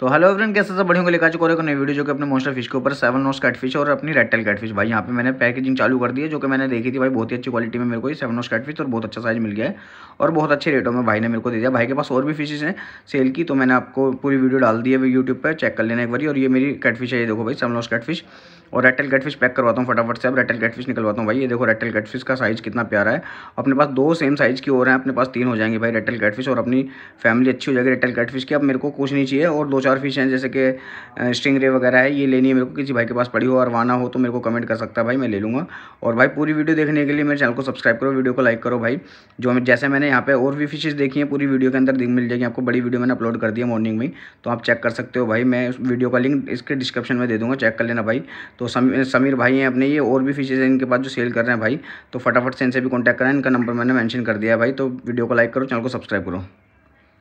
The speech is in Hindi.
तो हेलो फ्रेंड कैसे सब बढ़िया लेकर चुका एक नई वीडियो जो कि अपने मोस्टर फिश के ऊपर सेवन नोस कैटफिश और अपनी रेडटेल कैटफिश भाई यहाँ पे मैंने पैकेजिंग चालू कर दी है जो कि मैंने देखी थी भाई बहुत ही अच्छी क्वालिटी में मेरे को ये सेवन नोस कैटफिश और बहुत अच्छा साइज मिल गया है और बहुत अच्छे रेटों में भाई ने मेरे को दे दिया भाई के पास और भी फिशेज हैं सेल की तो मैंने आपको पूरी वीडियो डाल दी है यूट्यूब पर चेक कर लेना एक बार और ये मेरी कैटफिश है ये देखो भाई सेवन नोस कैटफिश और रेटल कैटफिश पैक करवाता हूँ फटाफट से अब रेटल कैटफिश निकलवाता हूँ भाई ये देखो रेटल कैटफिश का साइज़ कितना प्यारा है अपने पास दो सेम साइज़ की और हैं अपने पास तीन हो जाएंगे भाई रेटल कैटफिश और अपनी फैमिली अच्छी हो जाएगी रेटल कैटफिश की अब मेरे को कुछ नहीं चाहिए और दो और फिश हैं जैसे कि स्टिंग रे वगैरह है ये लेनी है मेरे को किसी भाई के पास पड़ी हो और वाना हो तो मेरे को कमेंट कर सकता है भाई मैं ले लूँगा और भाई पूरी वीडियो देखने के लिए मेरे चैनल को सब्सक्राइब करो वीडियो को लाइक करो भाई जो जैसे मैंने यहाँ पर और भी फिशेज़ देखी हैं पूरी वीडियो के अंदर मिल जाएगी आपको बड़ी वीडियो मैंने अपलोड कर दिया मॉर्निंग में तो आप चेक कर सकते हो भाई मैं उस वीडियो का लिंक इसके डिस्क्रिप्शन में दे दूँगा चेक कर लेना भाई तो समीर भाई हैं अपने ये और भी फिशेज़ हैं इनके पास जो सेल कर रहे हैं भाई तो फटाफट से इनसे भी कॉन्टैक्ट करें इनका नंबर मैंने मैंशन कर दिया भाई तो वीडियो को लाइक करो चैनल को सब्सक्राइब करो